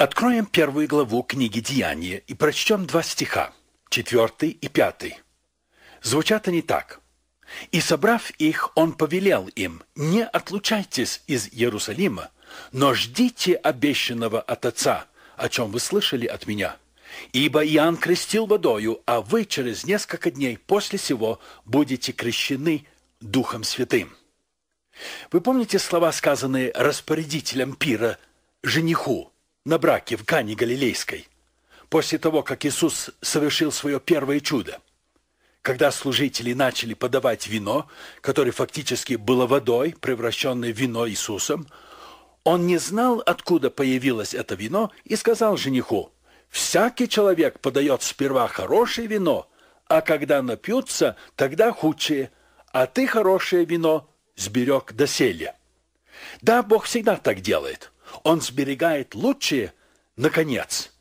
Откроем первую главу книги «Деяния» и прочтем два стиха, четвертый и пятый. Звучат они так. «И собрав их, он повелел им, не отлучайтесь из Иерусалима, но ждите обещанного от Отца, о чем вы слышали от меня. Ибо Иоанн крестил водою, а вы через несколько дней после сего будете крещены Духом Святым». Вы помните слова, сказанные распорядителем пира, жениху, на браке в Кане Галилейской, после того, как Иисус совершил свое первое чудо. Когда служители начали подавать вино, которое фактически было водой, превращенное в вино Иисусом, он не знал, откуда появилось это вино, и сказал жениху, «Всякий человек подает сперва хорошее вино, а когда напьются, тогда худшее, а ты хорошее вино сберег до доселе». Да, Бог всегда так делает – он сберегает лучшие, наконец.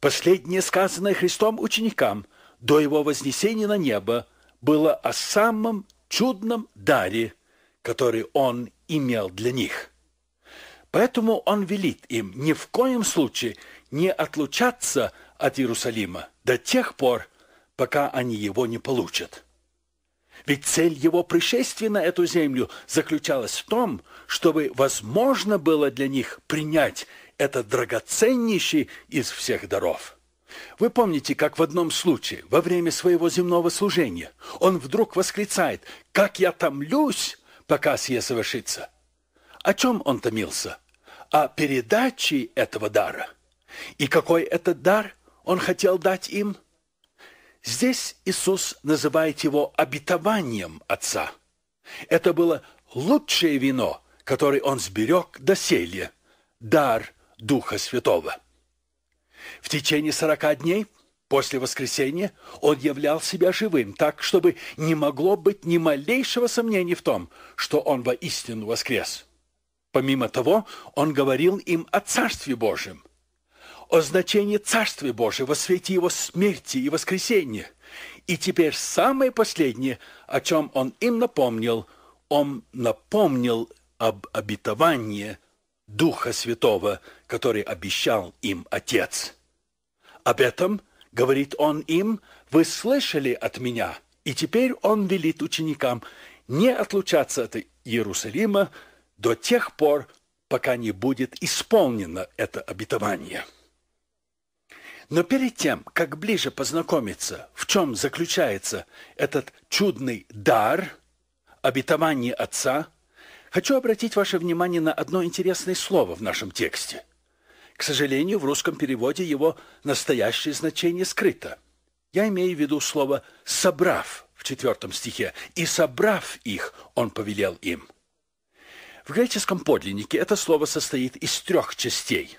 Последнее, сказанное Христом ученикам до его вознесения на небо, было о самом чудном даре, который он имел для них. Поэтому он велит им ни в коем случае не отлучаться от Иерусалима до тех пор, пока они его не получат. Ведь цель его пришествия на эту землю заключалась в том, чтобы возможно было для них принять этот драгоценнейший из всех даров. Вы помните, как в одном случае, во время своего земного служения, он вдруг восклицает «Как я томлюсь, пока сие совершится!» О чем он томился? О передаче этого дара. И какой этот дар он хотел дать им – Здесь Иисус называет его обетованием Отца. Это было лучшее вино, которое он сберег до доселе, дар Духа Святого. В течение сорока дней после воскресения он являл себя живым, так, чтобы не могло быть ни малейшего сомнения в том, что он воистину воскрес. Помимо того, он говорил им о Царстве Божьем – о значении Царствия Божьего во свете Его смерти и воскресения. И теперь самое последнее, о чем он им напомнил, он напомнил об обетовании Духа Святого, который обещал им Отец. Об этом, говорит он им, вы слышали от меня, и теперь он велит ученикам не отлучаться от Иерусалима до тех пор, пока не будет исполнено это обетование. Но перед тем, как ближе познакомиться, в чем заключается этот чудный дар обетование Отца, хочу обратить ваше внимание на одно интересное слово в нашем тексте. К сожалению, в русском переводе его настоящее значение скрыто. Я имею в виду слово «собрав» в четвертом стихе, «и собрав их, он повелел им». В греческом подлиннике это слово состоит из трех частей.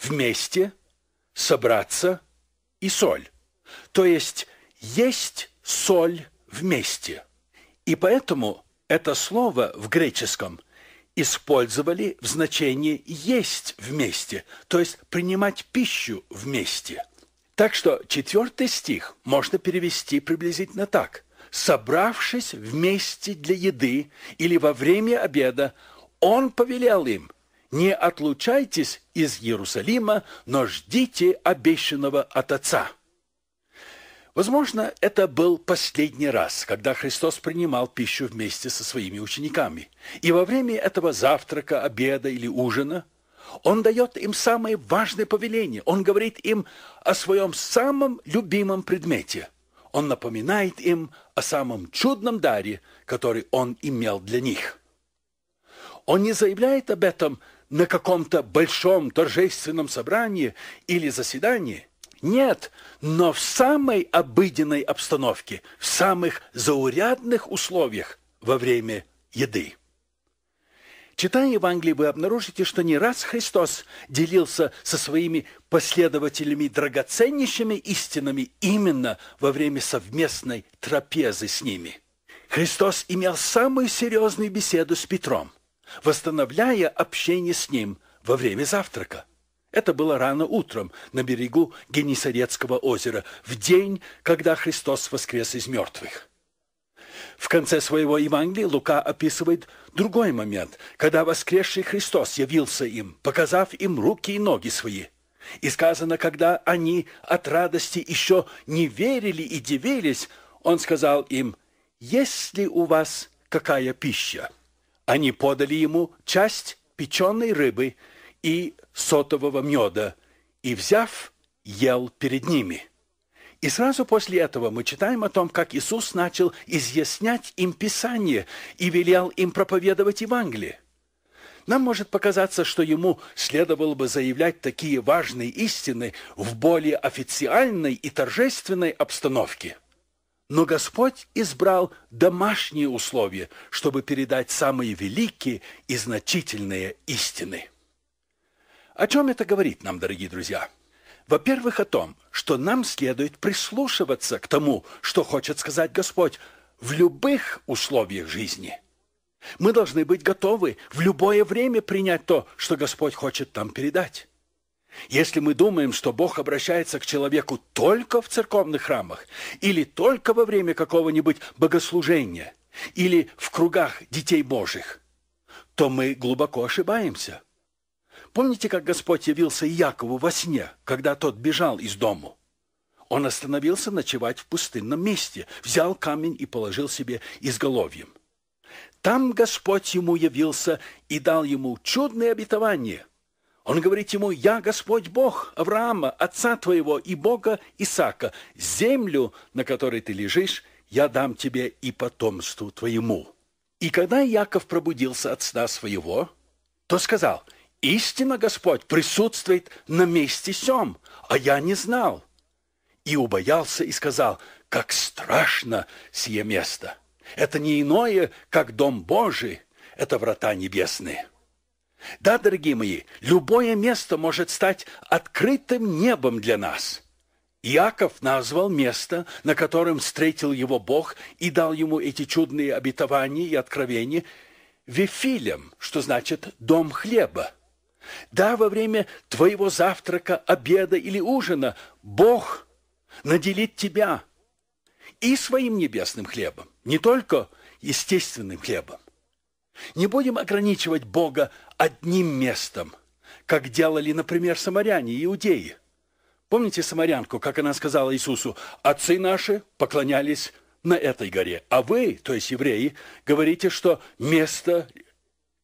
«Вместе», собраться и соль. То есть есть соль вместе. И поэтому это слово в греческом использовали в значении «есть вместе», то есть принимать пищу вместе. Так что четвертый стих можно перевести приблизительно так. «Собравшись вместе для еды или во время обеда, он повелел им, не отлучайтесь из Иерусалима, но ждите обещанного от Отца». Возможно, это был последний раз, когда Христос принимал пищу вместе со своими учениками. И во время этого завтрака, обеда или ужина Он дает им самое важное повеление. Он говорит им о своем самом любимом предмете. Он напоминает им о самом чудном даре, который Он имел для них. Он не заявляет об этом на каком-то большом торжественном собрании или заседании. Нет, но в самой обыденной обстановке, в самых заурядных условиях во время еды. Читая Евангелие, вы обнаружите, что не раз Христос делился со своими последователями драгоценнейшими истинами именно во время совместной трапезы с ними. Христос имел самую серьезную беседу с Петром – восстановляя общение с ним во время завтрака. Это было рано утром на берегу Генисарецкого озера, в день, когда Христос воскрес из мертвых. В конце своего Евангелия Лука описывает другой момент, когда воскресший Христос явился им, показав им руки и ноги свои. И сказано, когда они от радости еще не верили и дивились, он сказал им, «Есть ли у вас какая пища?» Они подали ему часть печеной рыбы и сотового меда, и, взяв, ел перед ними. И сразу после этого мы читаем о том, как Иисус начал изъяснять им Писание и велел им проповедовать Евангелие. Нам может показаться, что ему следовало бы заявлять такие важные истины в более официальной и торжественной обстановке – но Господь избрал домашние условия, чтобы передать самые великие и значительные истины. О чем это говорит нам, дорогие друзья? Во-первых, о том, что нам следует прислушиваться к тому, что хочет сказать Господь в любых условиях жизни. Мы должны быть готовы в любое время принять то, что Господь хочет нам передать. Если мы думаем, что Бог обращается к человеку только в церковных храмах, или только во время какого-нибудь богослужения, или в кругах детей Божьих, то мы глубоко ошибаемся. Помните, как Господь явился Якову во сне, когда тот бежал из дому? Он остановился ночевать в пустынном месте, взял камень и положил себе изголовьем. Там Господь ему явился и дал ему чудное обетование – он говорит ему, «Я Господь Бог Авраама, отца твоего, и Бога Исаака. Землю, на которой ты лежишь, я дам тебе и потомству твоему». И когда Яков пробудился от сна своего, то сказал, «Истинно Господь присутствует на месте сем, а я не знал». И убоялся и сказал, «Как страшно сие место! Это не иное, как дом Божий, это врата небесные». Да, дорогие мои, любое место может стать открытым небом для нас. Иаков назвал место, на котором встретил его Бог и дал ему эти чудные обетования и откровения, Вифилем, что значит «дом хлеба». Да, во время твоего завтрака, обеда или ужина Бог наделит тебя и своим небесным хлебом, не только естественным хлебом. Не будем ограничивать Бога одним местом, как делали, например, самаряне и иудеи. Помните самарянку, как она сказала Иисусу, «Отцы наши поклонялись на этой горе, а вы, то есть евреи, говорите, что место,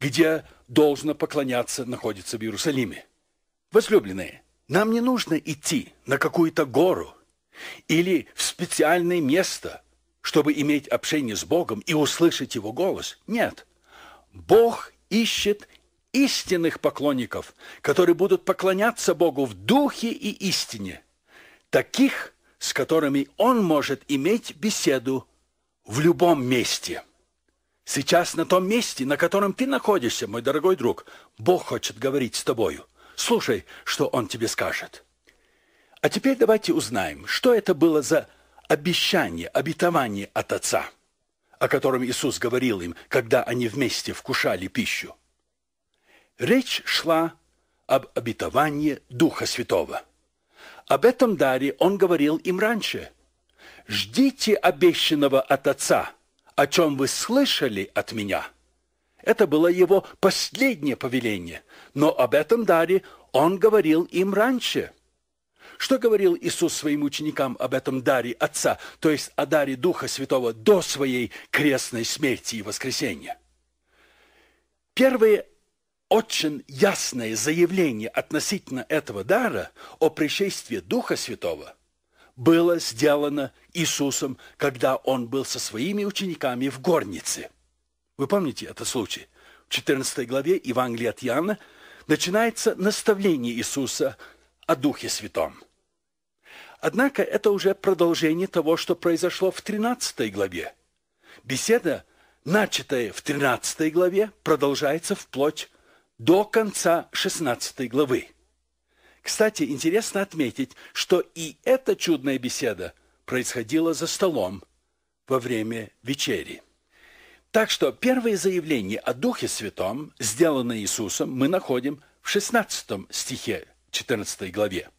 где должно поклоняться, находится в Иерусалиме». Возлюбленные, нам не нужно идти на какую-то гору или в специальное место, чтобы иметь общение с Богом и услышать Его голос. Нет, Бог ищет истинных поклонников, которые будут поклоняться Богу в духе и истине, таких, с которыми он может иметь беседу в любом месте. Сейчас на том месте, на котором ты находишься, мой дорогой друг, Бог хочет говорить с тобою. Слушай, что Он тебе скажет. А теперь давайте узнаем, что это было за обещание, обетование от Отца, о котором Иисус говорил им, когда они вместе вкушали пищу. Речь шла об обетовании Духа Святого. Об этом даре он говорил им раньше. «Ждите обещанного от Отца, о чем вы слышали от Меня». Это было его последнее повеление, но об этом даре он говорил им раньше. Что говорил Иисус своим ученикам об этом даре Отца, то есть о даре Духа Святого до своей крестной смерти и воскресения? Первые очень ясное заявление относительно этого дара о пришествии Духа Святого было сделано Иисусом, когда Он был со своими учениками в горнице. Вы помните этот случай? В 14 главе Евангелия от Иоанна начинается наставление Иисуса о Духе Святом. Однако это уже продолжение того, что произошло в 13 главе. Беседа, начатая в 13 главе, продолжается вплоть до конца 16 главы. Кстати, интересно отметить, что и эта чудная беседа происходила за столом во время вечери. Так что первое заявление о Духе Святом, сделанное Иисусом, мы находим в 16 стихе 14 главе.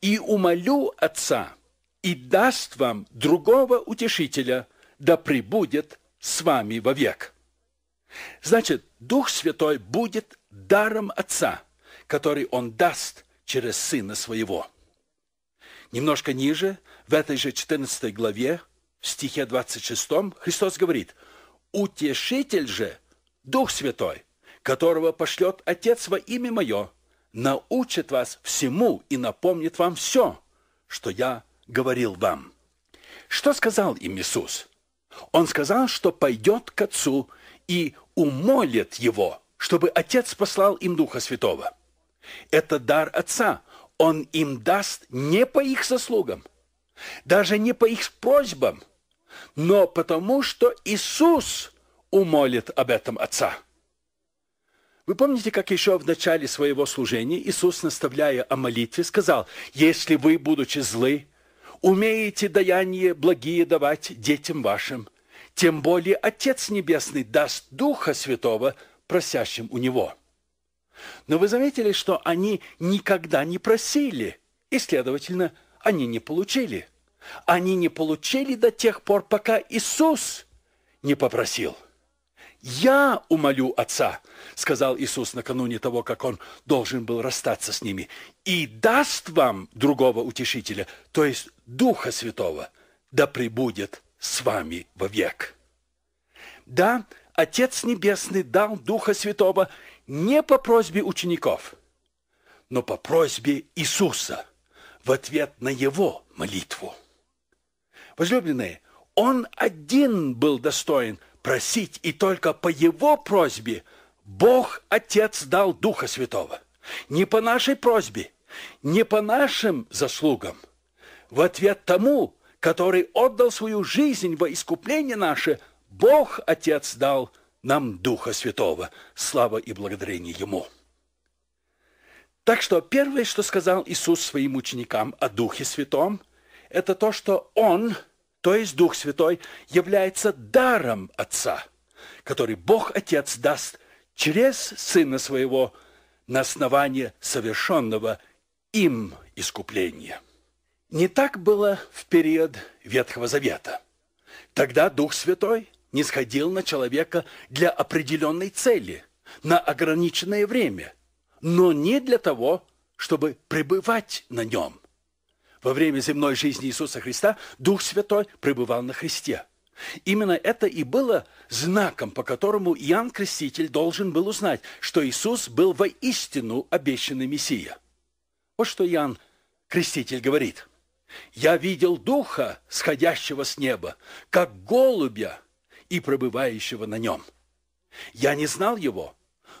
«И умолю Отца, и даст вам другого утешителя, да пребудет с вами вовек». Значит, Дух Святой будет даром Отца, который Он даст через Сына Своего. Немножко ниже, в этой же 14 главе, в стихе 26, Христос говорит, «Утешитель же, Дух Святой, которого пошлет Отец во имя Мое, научит вас всему и напомнит вам все, что я говорил вам». Что сказал им Иисус? Он сказал, что пойдет к Отцу – и умолят его, чтобы Отец послал им Духа Святого. Это дар Отца. Он им даст не по их заслугам, даже не по их просьбам, но потому, что Иисус умолит об этом Отца. Вы помните, как еще в начале своего служения Иисус, наставляя о молитве, сказал, «Если вы, будучи злы, умеете даяние благие давать детям вашим, тем более Отец Небесный даст Духа Святого просящим у Него. Но вы заметили, что они никогда не просили, и, следовательно, они не получили. Они не получили до тех пор, пока Иисус не попросил. «Я умолю Отца», — сказал Иисус накануне того, как Он должен был расстаться с ними, «и даст вам другого утешителя, то есть Духа Святого, да пребудет с вами вовек. Да, Отец Небесный дал Духа Святого не по просьбе учеников, но по просьбе Иисуса в ответ на Его молитву. Возлюбленные, Он один был достоин просить, и только по Его просьбе Бог Отец дал Духа Святого. Не по нашей просьбе, не по нашим заслугам. В ответ тому который отдал свою жизнь во искупление наше, Бог Отец дал нам Духа Святого. Слава и благодарение Ему. Так что первое, что сказал Иисус своим ученикам о Духе Святом, это то, что Он, то есть Дух Святой, является даром Отца, который Бог Отец даст через Сына Своего на основании совершенного им искупления. Не так было в период Ветхого Завета. Тогда Дух Святой не сходил на человека для определенной цели, на ограниченное время, но не для того, чтобы пребывать на нем. Во время земной жизни Иисуса Христа Дух Святой пребывал на Христе. Именно это и было знаком, по которому Иоанн Креститель должен был узнать, что Иисус был воистину обещанный Мессия. Вот что Иоанн Креститель говорит – я видел духа, сходящего с неба, как голубя и пребывающего на нем. Я не знал его,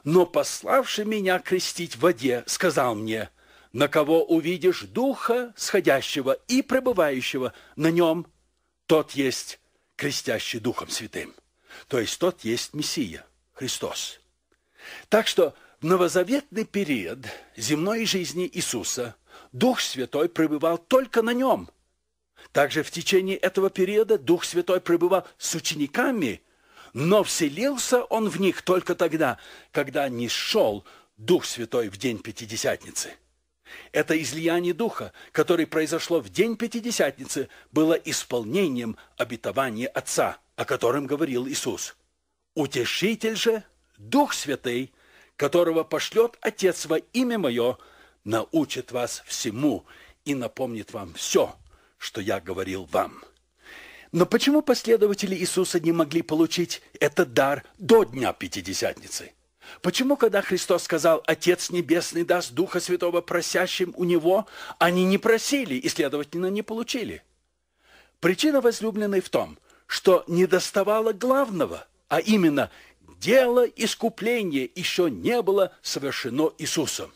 но пославший меня крестить в воде, сказал мне, на кого увидишь духа, сходящего и пребывающего на нем, тот есть крестящий Духом Святым, то есть тот есть Мессия, Христос. Так что в новозаветный период земной жизни Иисуса – Дух Святой пребывал только на нем. Также в течение этого периода Дух Святой пребывал с учениками, но вселился он в них только тогда, когда не шел Дух Святой в день Пятидесятницы. Это излияние Духа, которое произошло в день Пятидесятницы, было исполнением обетования Отца, о котором говорил Иисус. «Утешитель же, Дух Святый, которого пошлет Отец во имя Мое, научит вас всему и напомнит вам все, что я говорил вам. Но почему последователи Иисуса не могли получить этот дар до Дня Пятидесятницы? Почему, когда Христос сказал «Отец Небесный даст Духа Святого просящим у Него», они не просили и, следовательно, не получили? Причина возлюбленной в том, что не доставало главного, а именно дело искупления еще не было совершено Иисусом.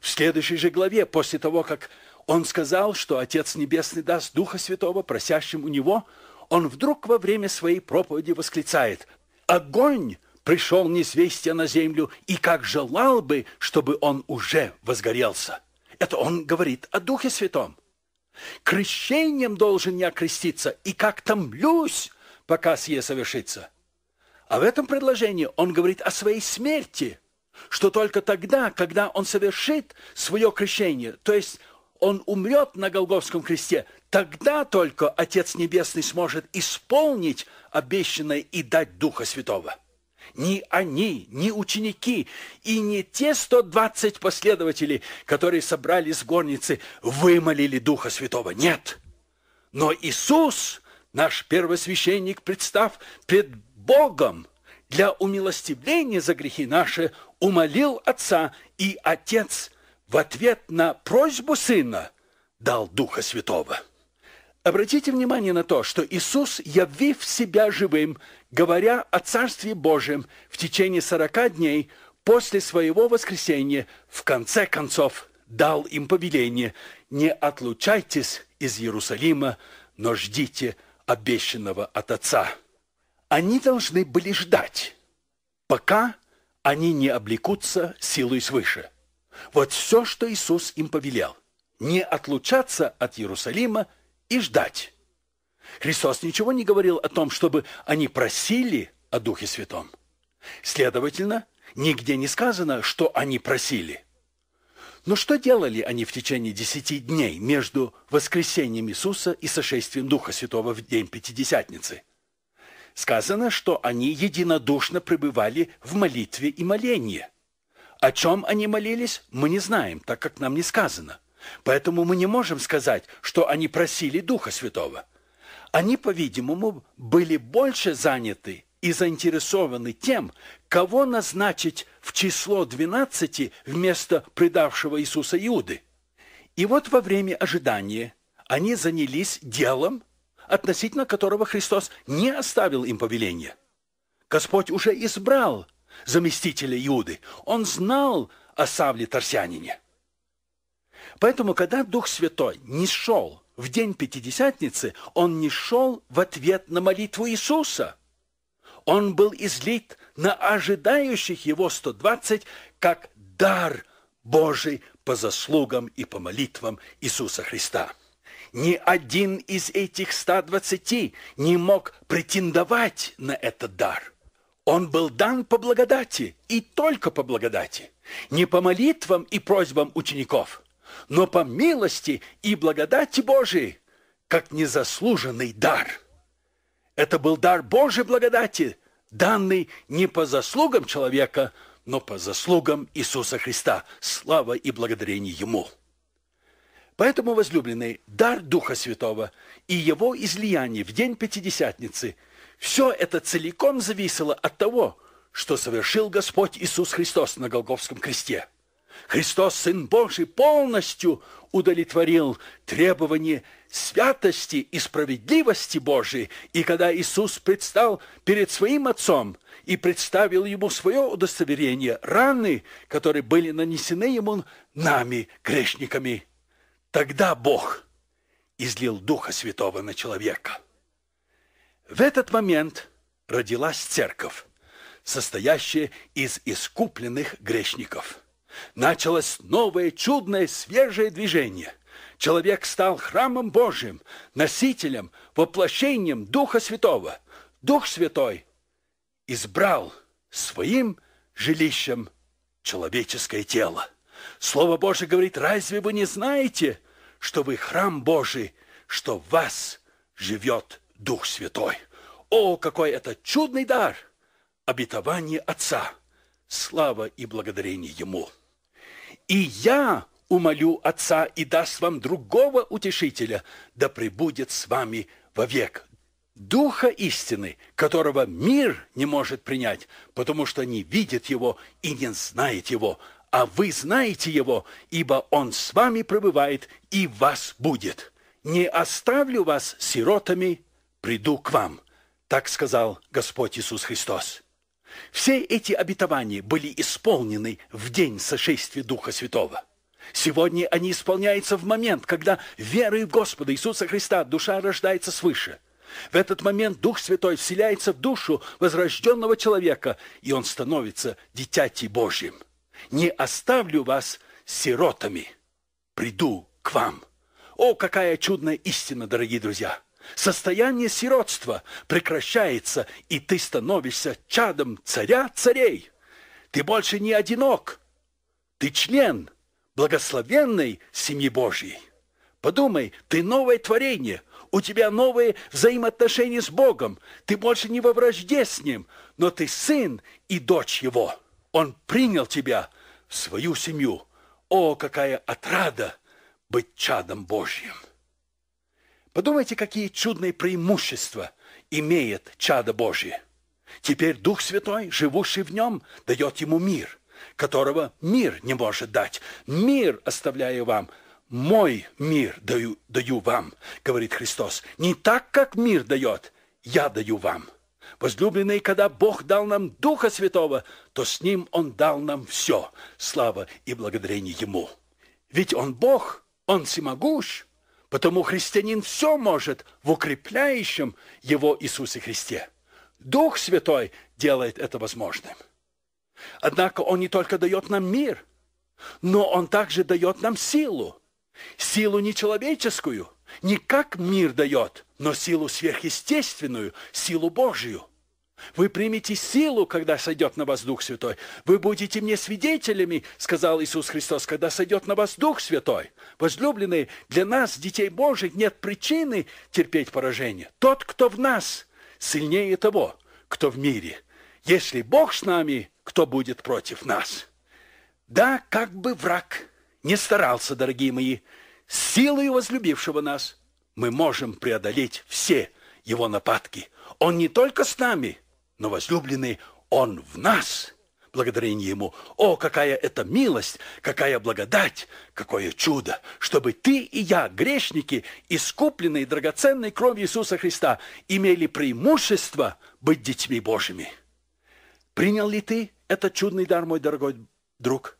В следующей же главе, после того, как он сказал, что Отец Небесный даст Духа Святого просящим у него, он вдруг во время своей проповеди восклицает «Огонь!» пришел незвестие на землю, и как желал бы, чтобы он уже возгорелся. Это он говорит о Духе Святом. Крещением должен я креститься, и как томлюсь, пока сие совершится. А в этом предложении он говорит о своей смерти, что только тогда, когда он совершит свое крещение, то есть он умрет на Голговском кресте, тогда только Отец Небесный сможет исполнить обещанное и дать Духа Святого. Ни они, ни ученики, и не те 120 последователей, которые собрали с горницы, вымолили Духа Святого. Нет. Но Иисус, наш первосвященник, представ пред Богом, для умилостивления за грехи наши умолил отца, и отец в ответ на просьбу сына дал Духа Святого. Обратите внимание на то, что Иисус, явив себя живым, говоря о Царстве Божьем в течение сорока дней после своего воскресения, в конце концов дал им повеление «Не отлучайтесь из Иерусалима, но ждите обещанного от Отца». Они должны были ждать, пока они не облекутся силой свыше. Вот все, что Иисус им повелел. Не отлучаться от Иерусалима и ждать. Христос ничего не говорил о том, чтобы они просили о Духе Святом. Следовательно, нигде не сказано, что они просили. Но что делали они в течение десяти дней между воскресением Иисуса и сошествием Духа Святого в день Пятидесятницы? сказано, что они единодушно пребывали в молитве и молении. О чем они молились, мы не знаем, так как нам не сказано. Поэтому мы не можем сказать, что они просили Духа Святого. Они, по-видимому, были больше заняты и заинтересованы тем, кого назначить в число 12 вместо предавшего Иисуса Иуды. И вот во время ожидания они занялись делом, относительно которого Христос не оставил им повеления. Господь уже избрал заместителя Иуды. Он знал о Савле Тарсянине. Поэтому, когда Дух Святой не шел в день Пятидесятницы, он не шел в ответ на молитву Иисуса. Он был излит на ожидающих его 120 как дар Божий по заслугам и по молитвам Иисуса Христа. Ни один из этих 120 не мог претендовать на этот дар. Он был дан по благодати и только по благодати, не по молитвам и просьбам учеников, но по милости и благодати Божией, как незаслуженный дар. Это был дар Божьей благодати, данный не по заслугам человека, но по заслугам Иисуса Христа. Слава и благодарение Ему! Поэтому, возлюбленные, дар Духа Святого и его излияние в день Пятидесятницы – все это целиком зависело от того, что совершил Господь Иисус Христос на Голговском кресте. Христос, Сын Божий, полностью удовлетворил требования святости и справедливости Божией. И когда Иисус предстал перед своим Отцом и представил Ему свое удостоверение, раны, которые были нанесены Ему нами, грешниками, Тогда Бог излил Духа Святого на человека. В этот момент родилась церковь, состоящая из искупленных грешников. Началось новое чудное свежее движение. Человек стал храмом Божьим, носителем, воплощением Духа Святого. Дух Святой избрал своим жилищем человеческое тело. Слово Божие говорит, разве вы не знаете, что вы храм Божий, что в вас живет Дух Святой? О, какой это чудный дар! Обетование Отца! Слава и благодарение Ему! И я умолю Отца и даст вам другого утешителя, да пребудет с вами вовек. Духа истины, которого мир не может принять, потому что не видит его и не знает его, а вы знаете его, ибо он с вами пребывает и вас будет. Не оставлю вас сиротами, приду к вам». Так сказал Господь Иисус Христос. Все эти обетования были исполнены в день сошествия Духа Святого. Сегодня они исполняются в момент, когда верой в Господа Иисуса Христа душа рождается свыше. В этот момент Дух Святой вселяется в душу возрожденного человека, и он становится дитяти Божьим не оставлю вас сиротами, приду к вам. О, какая чудная истина, дорогие друзья! Состояние сиротства прекращается, и ты становишься чадом царя царей. Ты больше не одинок. Ты член благословенной семьи Божьей. Подумай, ты новое творение, у тебя новые взаимоотношения с Богом, ты больше не во вражде с Ним, но ты сын и дочь Его. Он принял тебя в свою семью. О, какая отрада быть чадом Божьим! Подумайте, какие чудные преимущества имеет чадо Божье. Теперь Дух Святой, живущий в нем, дает ему мир, которого мир не может дать. Мир оставляю вам, мой мир даю, даю вам, говорит Христос. Не так, как мир дает, я даю вам. Возлюбленные, когда Бог дал нам Духа Святого, то с Ним Он дал нам все. Слава и благодарение Ему. Ведь Он Бог, Он всемогущ, потому христианин все может в укрепляющем Его Иисусе Христе. Дух Святой делает это возможным. Однако Он не только дает нам мир, но Он также дает нам силу. Силу не человеческую, не как мир дает, но силу сверхъестественную, силу Божию – вы примете силу, когда сойдет на вас Дух Святой. Вы будете мне свидетелями, сказал Иисус Христос, когда сойдет на вас Дух Святой. Возлюбленные, для нас, детей Божьих, нет причины терпеть поражение. Тот, кто в нас, сильнее того, кто в мире. Если Бог с нами, кто будет против нас? Да, как бы враг не старался, дорогие мои, силой возлюбившего нас мы можем преодолеть все его нападки. Он не только с нами – но возлюбленный Он в нас. Благодарение Ему. О, какая это милость, какая благодать, какое чудо, чтобы ты и я, грешники, искупленные драгоценной кровью Иисуса Христа, имели преимущество быть детьми Божьими. Принял ли ты этот чудный дар, мой дорогой друг?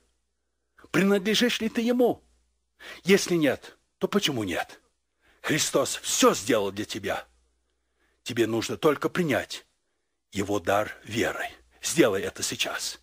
Принадлежишь ли ты Ему? Если нет, то почему нет? Христос все сделал для тебя. Тебе нужно только принять его дар верой. Сделай это сейчас.